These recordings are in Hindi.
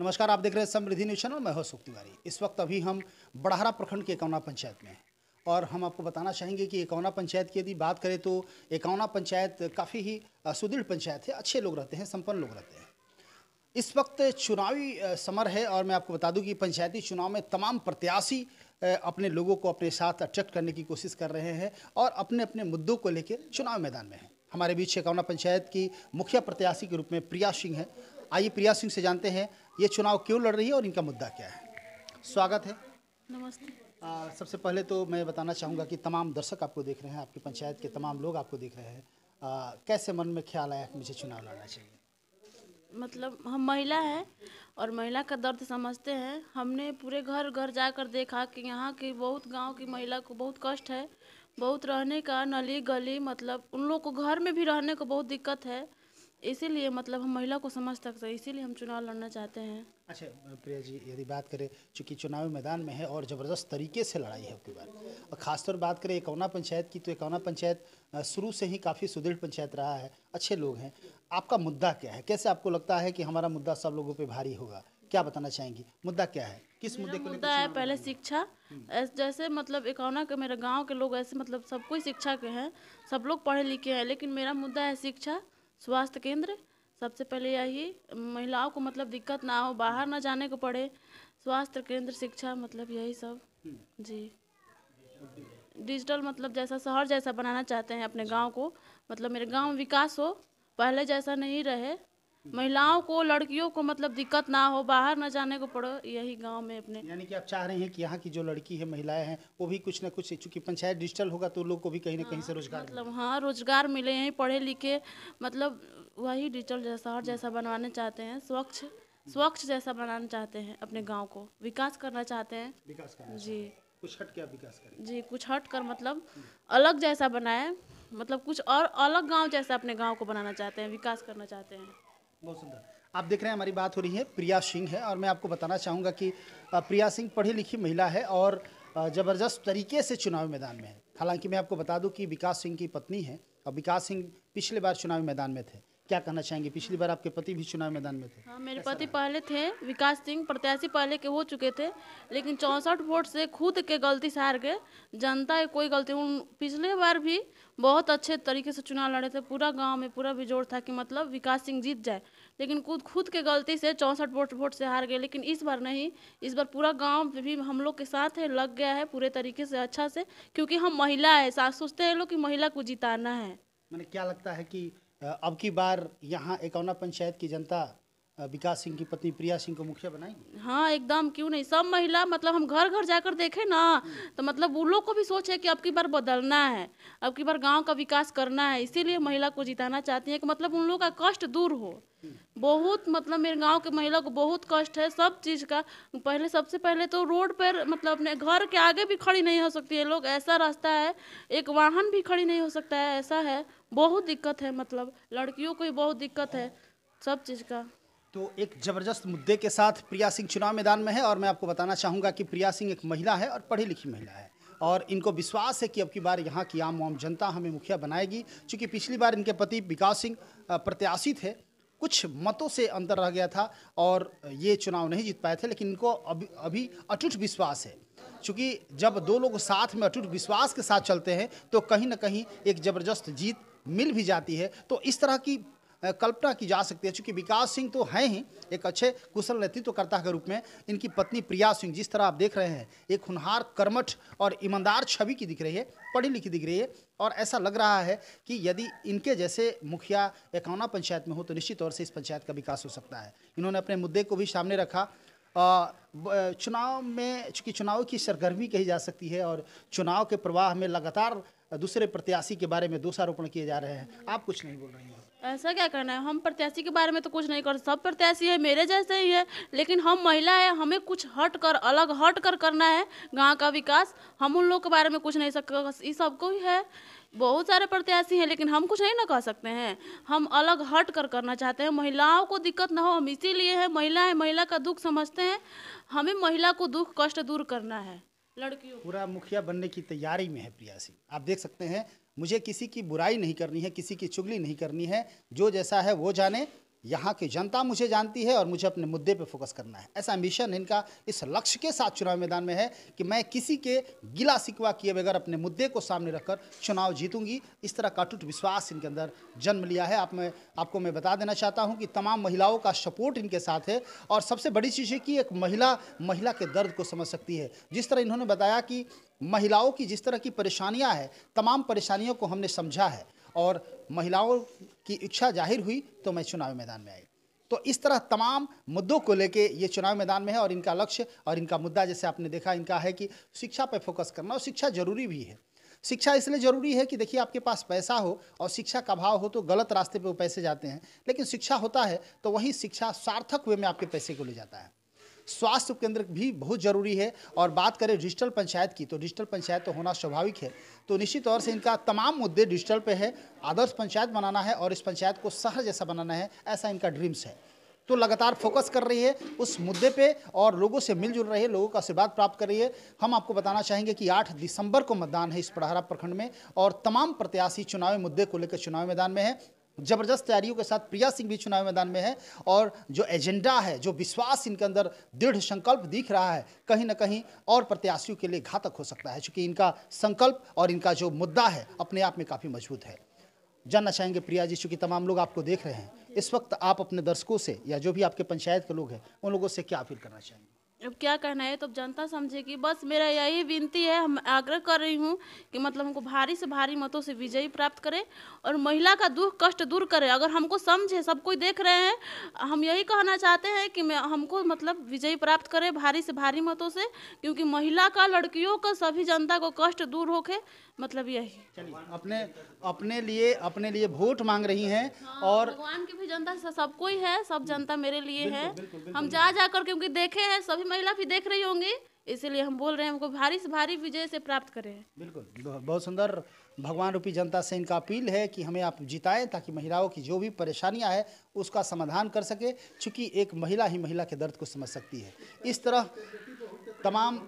नमस्कार आप देख रहे हैं समृद्धि न्यूज चैनल मैं हूं सुख तिवारी इस वक्त अभी हम बड़हरा प्रखंड के एकौना पंचायत में हैं और हम आपको बताना चाहेंगे कि एकौना पंचायत की यदि बात करें तो एकौना पंचायत काफ़ी ही सुदृढ़ पंचायत है अच्छे लोग रहते हैं संपन्न लोग रहते हैं इस वक्त चुनावी समर है और मैं आपको बता दूँ कि पंचायती चुनाव में तमाम प्रत्याशी अपने लोगों को अपने साथ अट्रैक्ट करने की कोशिश कर रहे हैं और अपने अपने मुद्दों को लेकर चुनाव मैदान में हैं हमारे बीच एकौना पंचायत की मुखिया प्रत्याशी के रूप में प्रिया सिंह है आइए प्रिया सिंह से जानते हैं ये चुनाव क्यों लड़ रही है और इनका मुद्दा क्या है स्वागत है नमस्ते आ, सबसे पहले तो मैं बताना चाहूँगा कि तमाम दर्शक आपको देख रहे हैं आपकी पंचायत के तमाम लोग आपको देख रहे हैं आ, कैसे मन में ख्याल आया मुझे चुनाव लड़ना चाहिए मतलब हम महिला हैं और महिला का दर्द समझते हैं हमने पूरे घर घर जाकर देखा कि यहाँ की बहुत गांव की महिला को बहुत कष्ट है बहुत रहने का नली गली मतलब उन लोग को घर में भी रहने को बहुत दिक्कत है इसीलिए मतलब हम महिला को समझ सकते हैं इसीलिए हम चुनाव लड़ना चाहते हैं अच्छा प्रिया जी यदि बात करें चूँकि चुनावी मैदान में है और ज़बरदस्त तरीके से लड़ाई है आपकी बार और ख़ासतौर बात करें एकौना पंचायत की तो एकौना पंचायत शुरू से ही काफ़ी सुदृढ़ पंचायत रहा है अच्छे लोग हैं आपका मुद्दा क्या है कैसे आपको लगता है कि हमारा मुद्दा सब लोगों पर भारी होगा क्या बताना चाहेंगी मुद्दा क्या है किस मुद्दे को मुद्दा है पहले शिक्षा हम्म। जैसे मतलब इकौना के मेरे गाँव के लोग ऐसे मतलब सब कोई शिक्षा के हैं सब लोग पढ़े लिखे हैं लेकिन मेरा मुद्दा है शिक्षा स्वास्थ्य केंद्र सबसे पहले यही महिलाओं को मतलब दिक्कत ना हो बाहर ना जाने को पड़े स्वास्थ्य केंद्र शिक्षा मतलब यही सब जी डिजिटल मतलब जैसा शहर जैसा बनाना चाहते हैं अपने गांव को मतलब मेरे गांव विकास हो पहले जैसा नहीं रहे महिलाओं को लड़कियों को मतलब दिक्कत ना हो बाहर ना जाने को पड़ो यही गांव में अपने यानी कि आप चाह रहे हैं कि यहाँ की जो लड़की है महिलाएं हैं वो भी कुछ ना कुछ चूंकि पंचायत डिजिटल होगा तो लोग को भी कहीं ना कहीं से हाँ, रोजगार मतलब हाँ रोजगार मिले हैं पढ़े लिखे मतलब वही डिजिटल जैसा और जैसा बनवाना चाहते हैं स्वच्छ स्वच्छ जैसा बनाना चाहते हैं अपने गाँव को विकास करना चाहते हैं विकास करना जी कुछ हट के विकास करें जी कुछ हट कर मतलब अलग जैसा बनाए मतलब कुछ और अलग गांव जैसा अपने गांव को बनाना चाहते हैं विकास करना चाहते हैं बहुत सुंदर आप देख रहे हैं हमारी बात हो रही है प्रिया सिंह है और मैं आपको बताना चाहूँगा कि प्रिया सिंह पढ़ी लिखी महिला है और ज़बरदस्त तरीके से चुनावी मैदान में है हालांकि मैं आपको बता दूं कि विकास सिंह की पत्नी है और विकास सिंह पिछले बार चुनावी मैदान में थे क्या कहना चाहेंगे पिछली बार आपके पति भी चुनाव मैदान में थे हाँ मेरे पति पहले थे विकास सिंह प्रत्याशी पहले के हो चुके थे लेकिन चौंसठ वोट से खुद के गलती से हार गए जनता की कोई गलती उन पिछले बार भी बहुत अच्छे तरीके से चुनाव लड़े थे पूरा गांव में पूरा भी जोर था कि मतलब विकास सिंह जीत जाए लेकिन खुद खुद के गलती से चौंसठ वोट वोट से हार गए लेकिन इस बार नहीं इस बार पूरा गांव भी हम लोग के साथ है लग गया है पूरे तरीके से अच्छा से क्योंकि हम महिला है सोचते हैं लोग कि महिला को जिताना है मैंने क्या लगता है कि अब की बार यहाँ एकौना पंचायत की जनता विकास सिंह की पत्नी प्रिया सिंह को मुखिया बनाई हाँ एकदम क्यों नहीं सब महिला मतलब हम घर घर जाकर देखें ना तो मतलब उन लोग को भी सोच है कि अब की बार बदलना है अब की बार गांव का विकास करना है इसीलिए महिला को जिताना चाहती है कि मतलब उन लोग का कष्ट दूर हो बहुत मतलब मेरे गांव के महिला को बहुत कष्ट है सब चीज़ का पहले सबसे पहले तो रोड पर मतलब अपने घर के आगे भी खड़ी नहीं हो सकती है लोग ऐसा रास्ता है एक वाहन भी खड़ी नहीं हो सकता है ऐसा है बहुत दिक्कत है मतलब लड़कियों को भी बहुत दिक्कत है सब चीज़ का तो एक जबरदस्त मुद्दे के साथ प्रिया सिंह चुनाव मैदान में है और मैं आपको बताना चाहूँगा कि प्रिया सिंह एक महिला है और पढ़ी लिखी महिला है और इनको विश्वास है कि अब की बार यहाँ की आम आम जनता हमें मुखिया बनाएगी चूँकि पिछली बार इनके पति विकास सिंह प्रत्याशी थे कुछ मतों से अंतर रह गया था और ये चुनाव नहीं जीत पाए थे लेकिन इनको अभी अभी अटूट विश्वास है चूँकि जब दो लोग साथ में अटूट विश्वास के साथ चलते हैं तो कहीं ना कहीं एक ज़बरदस्त जीत मिल भी जाती है तो इस तरह की कल्पना की जा सकती है चूँकि विकास सिंह तो हैं ही एक अच्छे कुशल नेतृत्वकर्ता के रूप में इनकी पत्नी प्रिया सिंह जिस तरह आप देख रहे हैं एक हुनहार कर्मठ और ईमानदार छवि की दिख रही है पढ़ी लिखी दिख रही है और ऐसा लग रहा है कि यदि इनके जैसे मुखिया एकौना पंचायत में हो तो निश्चित तौर से इस पंचायत का विकास हो सकता है इन्होंने अपने मुद्दे को भी सामने रखा चुनाव में चूँकि चुनाव की सरगर्मी कही जा सकती है और चुनाव के प्रवाह में लगातार दूसरे प्रत्याशी के बारे में दोषारोपण किए जा रहे हैं आप कुछ नहीं बोल रही हैं ऐसा क्या करना है हम प्रत्याशी के बारे में तो कुछ नहीं कर सब प्रत्याशी है मेरे जैसे ही है लेकिन हम महिला है हमें कुछ हट कर अलग हट कर करना है गांव का विकास हम उन लोग के बारे में कुछ नहीं सक ये सबको ही है बहुत सारे प्रत्याशी हैं लेकिन हम कुछ नहीं ना कह सकते हैं हम अलग हट कर करना चाहते हैं महिलाओं को दिक्कत ना हो हम इसीलिए है महिला है महिला का दुख समझते हैं हमें महिला को दुख कष्ट दूर करना है लड़कियों पूरा मुखिया बनने की तैयारी में है प्रिया सिंह आप देख सकते हैं मुझे किसी की बुराई नहीं करनी है किसी की चुगली नहीं करनी है जो जैसा है वो जाने यहाँ की जनता मुझे जानती है और मुझे अपने मुद्दे पे फोकस करना है ऐसा मिशन इनका इस लक्ष्य के साथ चुनाव मैदान में है कि मैं किसी के गिला सिकवा किए बगैर अपने मुद्दे को सामने रखकर चुनाव जीतूंगी इस तरह का अटूट विश्वास इनके अंदर जन्म लिया है आप मैं आपको मैं बता देना चाहता हूँ कि तमाम महिलाओं का सपोर्ट इनके साथ है और सबसे बड़ी चीज़ है कि एक महिला महिला के दर्द को समझ सकती है जिस तरह इन्होंने बताया कि महिलाओं की जिस तरह की परेशानियाँ हैं तमाम परेशानियों को हमने समझा है और महिलाओं की इच्छा जाहिर हुई तो मैं चुनावी मैदान में आई तो इस तरह तमाम मुद्दों को लेके ये चुनाव मैदान में है और इनका लक्ष्य और इनका मुद्दा जैसे आपने देखा इनका है कि शिक्षा पर फोकस करना और शिक्षा जरूरी भी है शिक्षा इसलिए ज़रूरी है कि देखिए आपके पास पैसा हो और शिक्षा का भाव हो तो गलत रास्ते पे वो पैसे जाते हैं लेकिन शिक्षा होता है तो वही शिक्षा सार्थक वे में आपके पैसे को ले जाता है स्वास्थ्य केंद्र भी बहुत ज़रूरी है और बात करें डिजिटल पंचायत की तो डिजिटल पंचायत तो होना स्वाभाविक है तो निश्चित तौर से इनका तमाम मुद्दे डिजिटल पे है आदर्श पंचायत बनाना है और इस पंचायत को शहर जैसा बनाना है ऐसा इनका ड्रीम्स है तो लगातार फोकस कर रही है उस मुद्दे पे और लोगों से मिलजुल रही है लोगों का आशीर्वाद प्राप्त कर रही है हम आपको बताना चाहेंगे कि 8 दिसंबर को मतदान है इस पड़हरा प्रखंड में और तमाम प्रत्याशी चुनावी मुद्दे को लेकर चुनावी मैदान में है जबरदस्त तैयारियों के साथ प्रिया सिंह भी चुनावी मैदान में है और जो एजेंडा है जो विश्वास इनके अंदर दृढ़ संकल्प दिख रहा है कहीं ना कहीं और प्रत्याशियों के लिए घातक हो सकता है चूंकि इनका संकल्प और इनका जो मुद्दा है अपने आप में काफ़ी मजबूत है जानना चाहेंगे प्रिया जी चूँकि तमाम लोग आपको देख रहे हैं इस वक्त आप अपने दर्शकों से या जो भी आपके पंचायत के लोग हैं उन लोगों से क्या अपील करना चाहेंगे अब क्या कहना है तो जनता समझेगी बस मेरा यही विनती है हम आग्रह कर रही हूँ कि मतलब हमको भारी से भारी मतों से विजयी प्राप्त करें और महिला का दुख कष्ट दूर करें अगर हमको समझे सब कोई देख रहे हैं हम यही कहना चाहते हैं कि मैं हमको मतलब विजयी प्राप्त करें भारी से भारी मतों से क्योंकि महिला का लड़कियों का सभी जनता को कष्ट दूर होके मतलब यही अपने अपने लिए अपने लिए वोट मांग रही हैं हाँ, और भगवान की भी जनता सबको कोई है सब जनता मेरे लिए है हम जा जा करके क्योंकि देखे हैं सभी महिला भी देख रही होंगी इसीलिए हम बोल रहे हैं हमको भारी से भारी विजय से प्राप्त करें बिल्कुल बहुत सुंदर भगवान रूपी जनता से इनका अपील है कि हमें आप जिताएं ताकि महिलाओं की जो भी परेशानियां है उसका समाधान कर सके चूंकि एक महिला ही महिला के दर्द को समझ सकती है इस तरह तमाम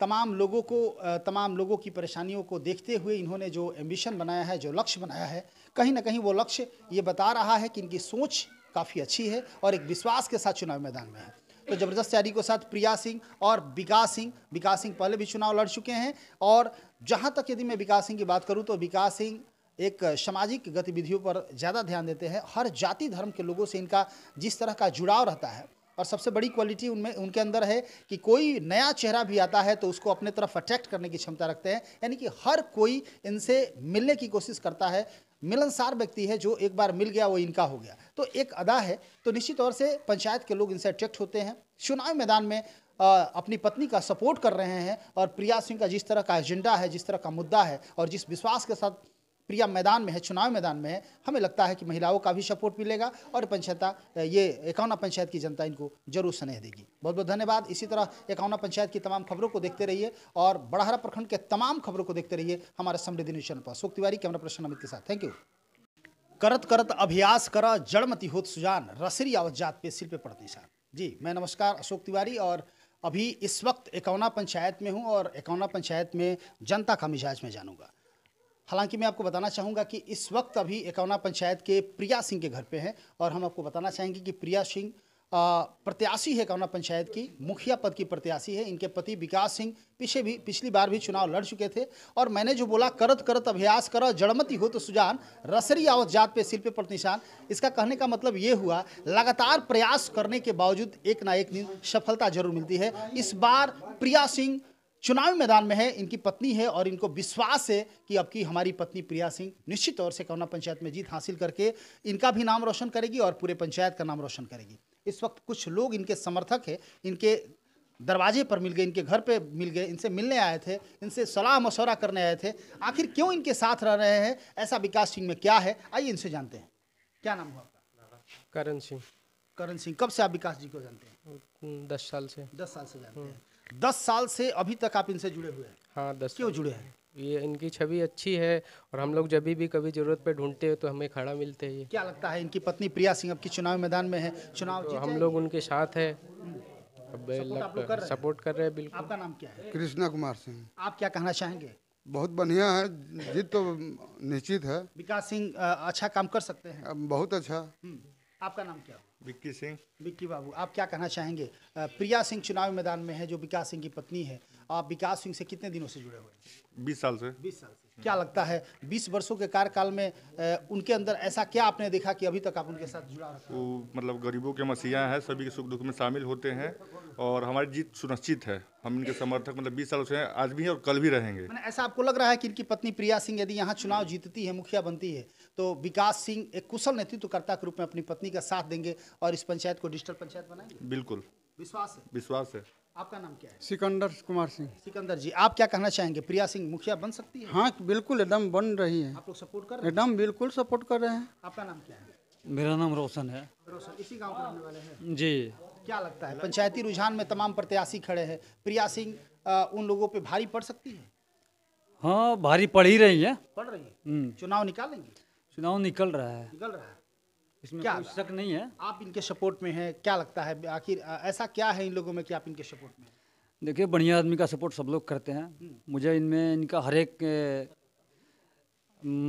तमाम लोगों को तमाम लोगों की परेशानियों को देखते हुए इन्होंने जो एम्बिशन बनाया है जो लक्ष्य बनाया है कहीं ना कहीं वो लक्ष्य ये बता रहा है कि इनकी सोच काफ़ी अच्छी है और एक विश्वास के साथ चुनाव मैदान में है तो ज़बरदस्त तैयारी के साथ प्रिया सिंह और विकास सिंह विकास सिंह पहले भी चुनाव लड़ चुके हैं और जहाँ तक यदि मैं विकास सिंह की बात करूँ तो विकास सिंह एक सामाजिक गतिविधियों पर ज़्यादा ध्यान देते हैं हर जाति धर्म के लोगों से इनका जिस तरह का जुड़ाव रहता है और सबसे बड़ी क्वालिटी उनमें उनके अंदर है कि कोई नया चेहरा भी आता है तो उसको अपने तरफ अट्रैक्ट करने की क्षमता रखते हैं यानी कि हर कोई इनसे मिलने की कोशिश करता है मिलनसार व्यक्ति है जो एक बार मिल गया वो इनका हो गया तो एक अदा है तो निश्चित तौर से पंचायत के लोग इनसे अट्रैक्ट होते हैं चुनावी मैदान में आ, अपनी पत्नी का सपोर्ट कर रहे हैं और प्रिया सिंह का जिस तरह का एजेंडा है जिस तरह का मुद्दा है और जिस विश्वास के साथ प्रिया मैदान में है चुनाव मैदान में है हमें लगता है कि महिलाओं का भी सपोर्ट मिलेगा और पंचायता ये एकावना पंचायत की जनता इनको जरूर स्नेह देगी बहुत बहुत धन्यवाद इसी तरह एकावना पंचायत की तमाम खबरों को देखते रहिए और बड़हरा प्रखंड के तमाम खबरों को देखते रहिए हमारे समृद्धि न्यूज चैनल पर अशोक तिवारी कैमरा प्रश्न अमित के साथ थैंक यू करत करत अभ्यास करा जड़मती होत सुजान रसरी आवत जात पे सिर पे पड़ती सार जी मैं नमस्कार अशोक तिवारी और अभी इस वक्त एकौना पंचायत में हूँ और एकौना पंचायत में जनता का मिजाज में जानूंगा हालांकि मैं आपको बताना चाहूँगा कि इस वक्त अभी एकौना पंचायत के प्रिया सिंह के घर पे हैं और हम आपको बताना चाहेंगे कि प्रिया सिंह प्रत्याशी है एकौना पंचायत की मुखिया पद की प्रत्याशी है इनके पति विकास सिंह पीछे भी पिछली बार भी चुनाव लड़ चुके थे और मैंने जो बोला करत करत अभ्यास करो जड़मती हो तो सुजान रसरी आवत जात पे सिर पे पर निशान इसका कहने का मतलब ये हुआ लगातार प्रयास करने के बावजूद एक ना एक दिन सफलता जरूर मिलती है इस बार प्रिया सिंह चुनावी मैदान में है इनकी पत्नी है और इनको विश्वास है कि अब की हमारी पत्नी प्रिया सिंह निश्चित तौर से कौना पंचायत में जीत हासिल करके इनका भी नाम रोशन करेगी और पूरे पंचायत का नाम रोशन करेगी इस वक्त कुछ लोग इनके समर्थक हैं इनके दरवाजे पर मिल गए इनके घर पे मिल गए इनसे मिलने आए थे इनसे सलाह मशवरा करने आए थे आखिर क्यों इनके साथ रह रहे हैं ऐसा विकास सिंह में क्या है आइए इनसे जानते हैं क्या नाम हुआ करण सिंह करण सिंह कब से आप विकास जी को जानते हैं दस साल से दस साल से जानते हैं दस साल से अभी तक आप इनसे जुड़े हुए हैं हाँ दस क्यों जुड़े हैं ये इनकी छवि अच्छी है और हम लोग जब भी कभी जरूरत पे ढूंढते हैं तो हमें खड़ा मिलते हैं क्या लगता है इनकी पत्नी प्रिया सिंह अब की चुनाव मैदान में है चुनाव तो हम लोग उनके साथ है हम्म। सपोर्ट कर रहे हैं बिल्कुल आपका नाम क्या है कृष्णा कुमार सिंह आप क्या कहना चाहेंगे बहुत बढ़िया है जीत तो निश्चित है विकास सिंह अच्छा काम कर सकते हैं बहुत अच्छा हम्म। आपका नाम क्या है विक्की सिंह विक्की बाबू आप क्या कहना चाहेंगे प्रिया सिंह चुनावी मैदान में है जो विकास सिंह की पत्नी है आप विकास सिंह से कितने दिनों से जुड़े हुए हैं बीस साल से बीस साल से क्या लगता है बीस वर्षों के कार्यकाल में उनके अंदर ऐसा क्या आपने देखा कि अभी तक आप उनके साथ जुड़ा वो मतलब गरीबों के मसीहा हैं सभी के सुख दुख में शामिल होते हैं और हमारी जीत सुनिश्चित है हम इनके समर्थक मतलब बीस सालों से आज भी हैं और कल भी रहेंगे ऐसा आपको लग रहा है कि इनकी पत्नी प्रिया सिंह यदि यहाँ चुनाव जीतती है मुखिया बनती है तो विकास सिंह एक कुशल नेतृत्वकर्ता के रूप में अपनी पत्नी का साथ देंगे और इस पंचायत को डिजिटल पंचायत बनाएंगे बिल्कुल विश्वास है विश्वास है आपका नाम क्या है सिकंदर कुमार सिंह सिकंदर जी आप क्या कहना चाहेंगे प्रिया सिंह मुखिया बन सकती है हाँ बिल्कुल एकदम बन रही है आप लोग सपोर्ट कर रहे हैं एकदम बिल्कुल सपोर्ट कर रहे हैं आपका नाम क्या है मेरा नाम रोशन है रोशन इसी गाँव का रहने वाले हैं जी क्या लगता है पंचायती रुझान में तमाम प्रत्याशी खड़े हैं प्रिया सिंह उन लोगों पर भारी पड़ सकती है हाँ भारी पड़ ही रही है पड़ रही है हम्म। चुनाव निकालेंगे चुनाव निकल रहा है निकल रहा है इसमें क्या कोई शक नहीं है आप इनके सपोर्ट में हैं क्या लगता है आखिर ऐसा क्या है इन लोगों में कि आप इनके सपोर्ट में देखिए बढ़िया आदमी का सपोर्ट सब लोग करते हैं हम्म। मुझे इनमें इनका हर एक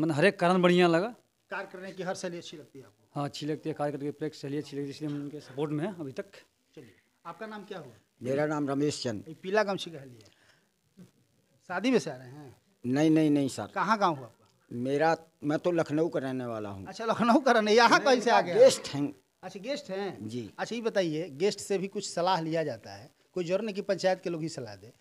मन हर एक कारण बढ़िया लगा कार्य करने की हर शैली अच्छी लगती है आपको हाँ अच्छी लगती है कार करके प्रेक शैली अच्छी लगती है इसलिए हम उनके सपोर्ट में हैं अभी तक चलिए आपका नाम क्या हुआ मेरा नाम रमेश चंद पीला गमछी कह लिया शादी में से आ रहे हैं नहीं नहीं नहीं सर कहाँ गाँव हुआ मेरा मैं तो लखनऊ का रहने वाला हूँ अच्छा लखनऊ का रहने यहाँ कैसे आ गया गेस्ट हैं अच्छा गेस्ट हैं जी अच्छा ये बताइए गेस्ट से भी कुछ सलाह लिया जाता है कोई जरूर नहीं कि पंचायत के लोग ही सलाह दे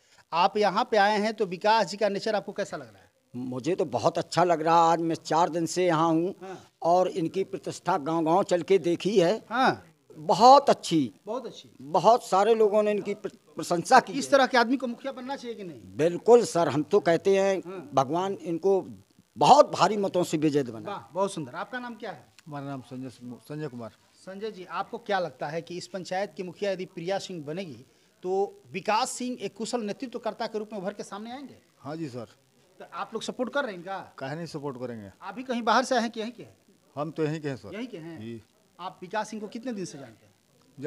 आप यहाँ पे आए हैं तो विकास जी का नेचर आपको कैसा लग रहा है मुझे तो बहुत अच्छा लग रहा है आज मैं चार दिन से यहाँ हूँ हाँ। और इनकी प्रतिष्ठा गाँव गाँव चल के देखी है हाँ। बहुत अच्छी बहुत अच्छी बहुत सारे लोगों ने इनकी प्रशंसा की इस तरह के आदमी को मुखिया बनना चाहिए कि नहीं बिल्कुल सर हम तो कहते हैं हाँ। भगवान इनको बहुत भारी मतों से विजय बना बहुत सुंदर आपका नाम क्या है हमारा नाम संजय संजय कुमार संजय जी आपको क्या लगता है कि इस पंचायत की मुखिया यदि प्रिया सिंह बनेगी तो विकास सिंह एक कुशल नेतृत्वकर्ता के रूप में उभर के सामने आएंगे हाँ जी सर तो आप लोग सपोर्ट कर रहे हैं इनका कहीं नहीं सपोर्ट करेंगे आप भी कहीं बाहर से आए कि यहीं के हैं हम तो यहीं के हैं सर यहीं के हैं आप विकास सिंह को कितने दिन से जानते हैं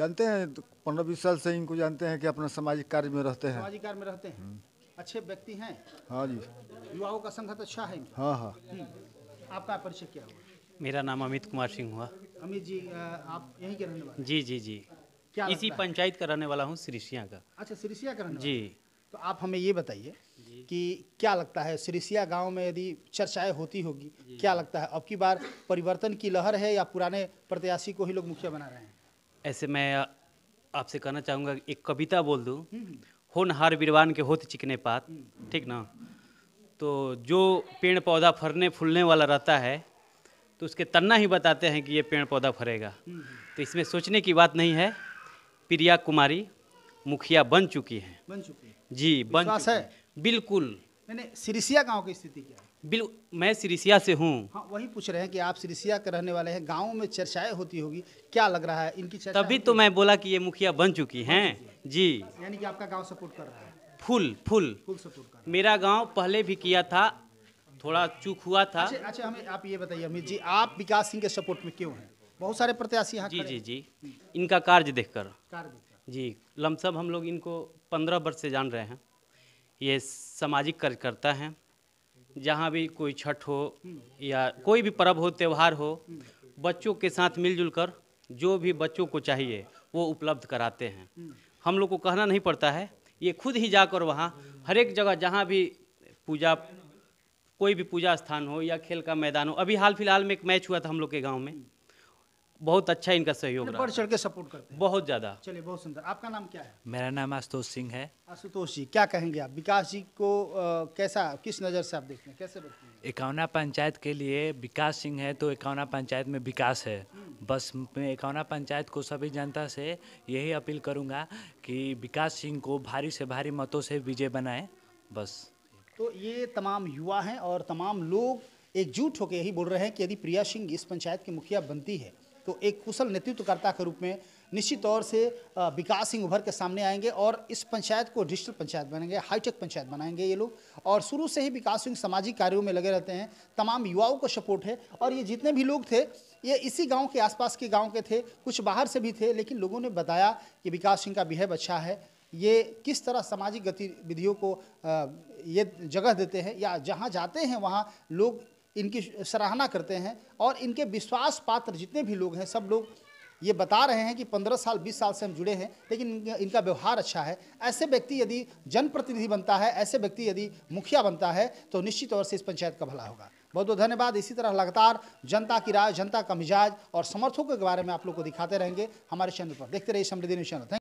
जानते हैं पंद्रह बीस साल से इनको जानते हैं कि अपना सामाजिक कार्य में रहते हैं सामाजिक कार्य में रहते हैं हम्म। अच्छे व्यक्ति हैं हाँ जी युवाओं का संगत तो अच्छा है हाँ हाँ आपका परिचय क्या हुआ मेरा नाम अमित कुमार सिंह हुआ अमित जी आप यही के रहने वाले जी जी जी क्या इसी पंचायत का रहने वाला हूँ श्रीसिया का अच्छा श्रीसिया का जी तो आप हमें ये बताइए कि क्या लगता है सिरिसिया गांव में यदि चर्चाएं होती होगी क्या लगता है अब की बार परिवर्तन की लहर है या पुराने प्रत्याशी को ही लोग मुखिया बना रहे हैं ऐसे मैं आपसे कहना चाहूँगा एक कविता बोल दूँ हम्म, हम्म। होनहार वीरवान के होत चिकने पात हम्म। ठीक ना तो जो पेड़ पौधा फरने फूलने वाला रहता है तो उसके तन्ना ही बताते हैं कि ये पेड़ पौधा फरेगा हम्म। तो इसमें सोचने की बात नहीं है प्रिया कुमारी मुखिया बन चुकी हैं बन चुकी है जी बन चुकी है बिल्कुल सिरसिया गाँव की स्थिति क्या है बिल मैं सिरिसिया से हूँ हाँ वही पूछ रहे हैं कि आप सिरिसिया के रहने वाले हैं गाँव में चर्चाएं होती होगी क्या लग रहा है इनकी चर्चा तभी तो मैं बोला कि ये मुखिया बन चुकी हैं जी यानी कि आपका गांव सपोर्ट कर रहा है फुल फुल फुल सपोर्ट कर मेरा गाँव पहले भी किया था थोड़ा चूक हुआ था अच्छा, अच्छा हमें आप ये बताइए अमित जी आप विकास सिंह के सपोर्ट में क्यों हैं बहुत सारे प्रत्याशी हैं जी जी जी इनका कार्य देख कर जी लमसम हम लोग इनको पंद्रह वर्ष से जान रहे हैं ये सामाजिक कार्यकर्ता हैं जहाँ भी कोई छठ हो या कोई भी पर्व हो त्यौहार हो बच्चों के साथ मिलजुल कर जो भी बच्चों को चाहिए वो उपलब्ध कराते हैं हम लोग को कहना नहीं पड़ता है ये खुद ही जाकर वहाँ हर एक जगह जहाँ भी पूजा कोई भी पूजा स्थान हो या खेल का मैदान हो अभी हाल फिलहाल में एक मैच हुआ था हम लोग के गाँव में बहुत अच्छा इनका सहयोग रहा बढ़ चढ़ के सपोर्ट करते हैं बहुत ज़्यादा चलिए बहुत सुंदर आपका नाम क्या है मेरा नाम आशुतोष सिंह है आशुतोष जी क्या कहेंगे आप विकास जी को आ, कैसा किस नज़र से आप देखते हैं कैसे देखते हैं इक्यावना पंचायत के लिए विकास सिंह है तो इक्यावना पंचायत में विकास है हम्म। बस मैं इक्यावना पंचायत को सभी जनता से यही अपील करूँगा कि विकास सिंह को भारी से भारी मतों से विजय बनाए बस तो ये तमाम युवा हैं और तमाम लोग एकजुट होकर यही बोल रहे हैं कि यदि प्रिया सिंह इस पंचायत की मुखिया बनती है तो एक कुशल नेतृत्वकर्ता के रूप में निश्चित तौर से विकास सिंह उभर के सामने आएंगे और इस पंचायत को डिजिटल पंचायत बनेंगे हाईटेक पंचायत बनाएंगे ये लोग और शुरू से ही विकास सिंह सामाजिक कार्यों में लगे रहते हैं तमाम युवाओं को सपोर्ट है और ये जितने भी लोग थे ये इसी गांव के आसपास के गांव के थे कुछ बाहर से भी थे लेकिन लोगों ने बताया कि विकास सिंह का बिहेव अच्छा है ये किस तरह सामाजिक गतिविधियों को ये जगह देते हैं या जहाँ जाते हैं वहाँ लोग इनकी सराहना करते हैं और इनके विश्वास पात्र जितने भी लोग हैं सब लोग ये बता रहे हैं कि पंद्रह साल बीस साल से हम जुड़े हैं लेकिन इनका व्यवहार अच्छा है ऐसे व्यक्ति यदि जनप्रतिनिधि बनता है ऐसे व्यक्ति यदि मुखिया बनता है तो निश्चित तौर से इस पंचायत का भला होगा बहुत बहुत धन्यवाद इसी तरह लगातार जनता की राय जनता का मिजाज और समर्थकों के बारे में आप लोग को दिखाते रहेंगे हमारे चैनल पर देखते रहिए समृद्धि न्यूज चैनल